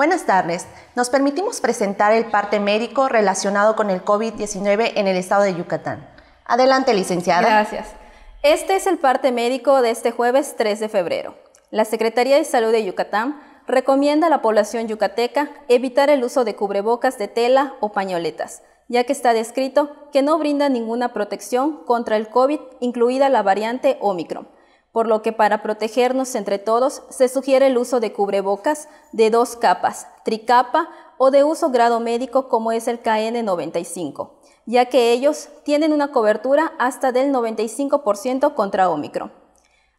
Buenas tardes. Nos permitimos presentar el parte médico relacionado con el COVID-19 en el estado de Yucatán. Adelante, licenciada. Gracias. Este es el parte médico de este jueves 3 de febrero. La Secretaría de Salud de Yucatán recomienda a la población yucateca evitar el uso de cubrebocas de tela o pañoletas, ya que está descrito que no brinda ninguna protección contra el COVID, incluida la variante Omicron por lo que para protegernos entre todos se sugiere el uso de cubrebocas de dos capas, tricapa o de uso grado médico como es el KN95, ya que ellos tienen una cobertura hasta del 95% contra Omicron.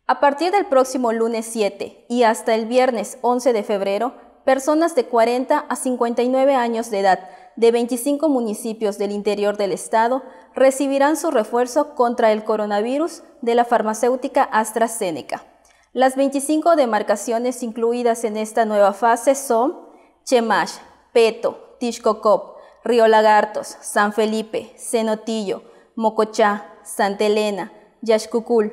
A partir del próximo lunes 7 y hasta el viernes 11 de febrero, personas de 40 a 59 años de edad de 25 municipios del interior del estado recibirán su refuerzo contra el coronavirus de la farmacéutica AstraZeneca. Las 25 demarcaciones incluidas en esta nueva fase son Chemash, Peto, Tishcocop, Río Lagartos, San Felipe, Cenotillo, Mocochá, Santa Elena, Yaxcucul,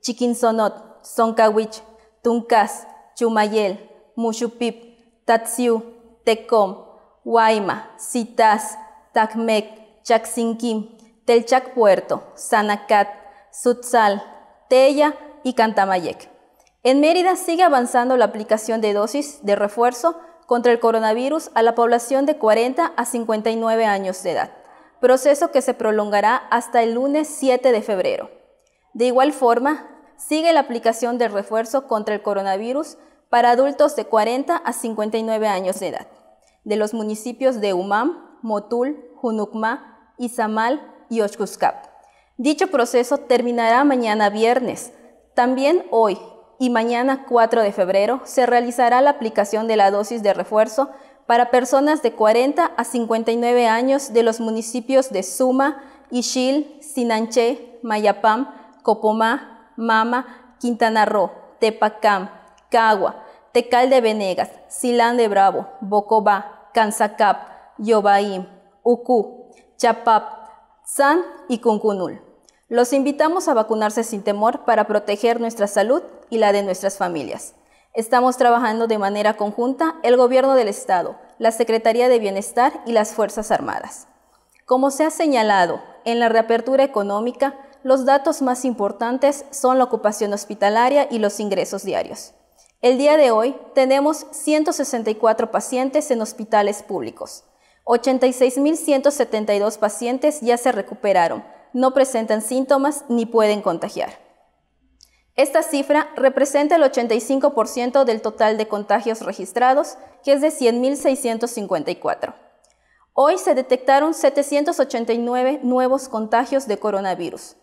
Chiquinsonot, Soncahuich, Tuncas, Chumayel, Mushupip, Tatsiu, Tecom, Huayma, Citas, Tacmec, Chaxinquim, Telchac Puerto, Sanacat, Sutsal, Tella y Cantamayec. En Mérida sigue avanzando la aplicación de dosis de refuerzo contra el coronavirus a la población de 40 a 59 años de edad, proceso que se prolongará hasta el lunes 7 de febrero. De igual forma, sigue la aplicación del refuerzo contra el coronavirus para adultos de 40 a 59 años de edad de los municipios de Umam, Motul, Junucma, Izamal y Oshkuskap. Dicho proceso terminará mañana viernes. También hoy y mañana 4 de febrero se realizará la aplicación de la dosis de refuerzo para personas de 40 a 59 años de los municipios de Suma, Ishil, Sinanche, Mayapam, Copomá, Mama, Quintana Roo, Tepacam, Cagua, Tecal de Venegas, Silán de Bravo, Bocobá, Canzacap, Yobaim, Ucú, Chapap, San y Cuncunul. Los invitamos a vacunarse sin temor para proteger nuestra salud y la de nuestras familias. Estamos trabajando de manera conjunta el Gobierno del Estado, la Secretaría de Bienestar y las Fuerzas Armadas. Como se ha señalado, en la reapertura económica, los datos más importantes son la ocupación hospitalaria y los ingresos diarios. El día de hoy tenemos 164 pacientes en hospitales públicos. 86.172 pacientes ya se recuperaron, no presentan síntomas ni pueden contagiar. Esta cifra representa el 85% del total de contagios registrados, que es de 100.654. Hoy se detectaron 789 nuevos contagios de coronavirus,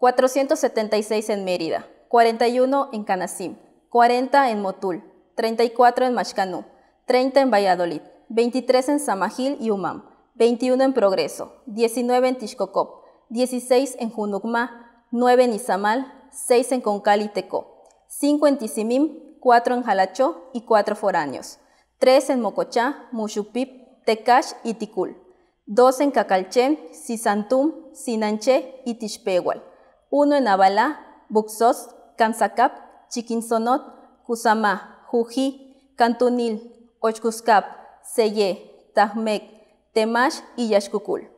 476 en Mérida, 41 en Canasim, 40 en Motul, 34 en Machcanú, 30 en Valladolid, 23 en Samajil y Umam, 21 en Progreso, 19 en Tixcocop, 16 en Junugma, 9 en Izamal, 6 en Concal y Tecó, 5 en Tisimim, 4 en Jalachó y 4 foráneos, 3 en Mocochá, Mushupip, Tecash y Ticul, 2 en Cacalché, Sisantum, Sinanche y Tishpehual, 1 en Abalá, Buxos, Kanzacap Chiquinsonot, Kusama, Jují, Cantunil, Ochcuscap, Seye, Tajmec, Temash y Yashkukul.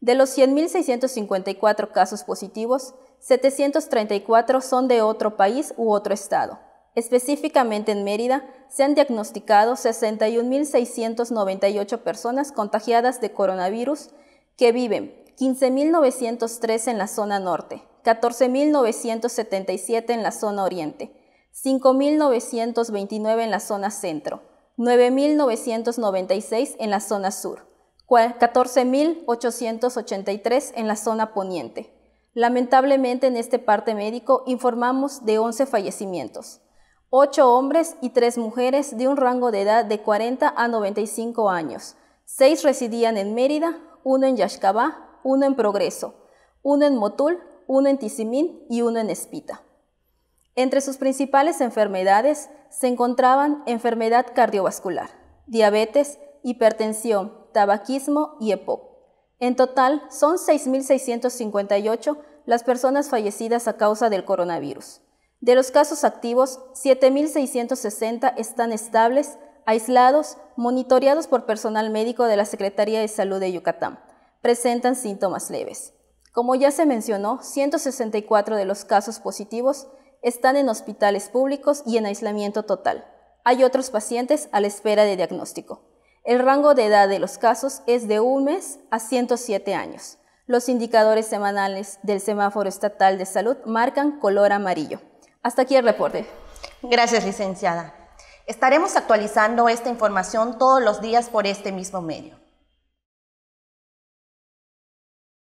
De los 100.654 casos positivos, 734 son de otro país u otro estado. Específicamente en Mérida, se han diagnosticado 61.698 personas contagiadas de coronavirus que viven 15.903 en la zona norte, 14.977 en la zona oriente, 5.929 en la zona centro, 9.996 en la zona sur, 14.883 en la zona poniente. Lamentablemente en este parte médico informamos de 11 fallecimientos, 8 hombres y 3 mujeres de un rango de edad de 40 a 95 años. 6 residían en Mérida, 1 en Yaxcabá, 1 en Progreso, 1 en Motul uno en Tizimín y uno en Espita. Entre sus principales enfermedades se encontraban enfermedad cardiovascular, diabetes, hipertensión, tabaquismo y EPOC. En total, son 6.658 las personas fallecidas a causa del coronavirus. De los casos activos, 7.660 están estables, aislados, monitoreados por personal médico de la Secretaría de Salud de Yucatán. Presentan síntomas leves. Como ya se mencionó, 164 de los casos positivos están en hospitales públicos y en aislamiento total. Hay otros pacientes a la espera de diagnóstico. El rango de edad de los casos es de un mes a 107 años. Los indicadores semanales del semáforo estatal de salud marcan color amarillo. Hasta aquí el reporte. Gracias, licenciada. Estaremos actualizando esta información todos los días por este mismo medio.